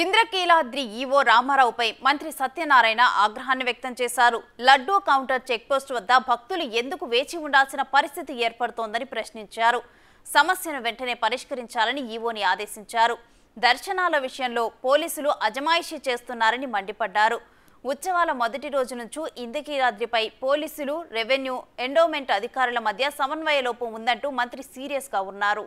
Indrakeeladri EO రామారావుపై మంత్రి సత్యనారాయణ ఆగ్రహాన్ని వ్యక్తం చేశారు లడ్డూ కౌంటర్ చెక్పోస్ట్ వద్ద భక్తులు ఎందుకు వేచి ఉండాల్సిన పరిస్థితి ఏర్పడుతోందని ప్రశ్నించారు సమస్యను వెంటనే పరిష్కరించాలని ఈవోని ఆదేశించారు దర్శనాల విషయంలో పోలీసులు అజమాయిషీ చేస్తున్నారని మండిపడ్డారు ఉత్సవాల మొదటి రోజు నుంచి ఇందకీరాద్రిపై పోలీసులు రెవెన్యూ ఎండోమెంట్ అధికారుల మధ్య సమన్వయ లోపం ఉందంటూ మంత్రి సీరియస్గా ఉన్నారు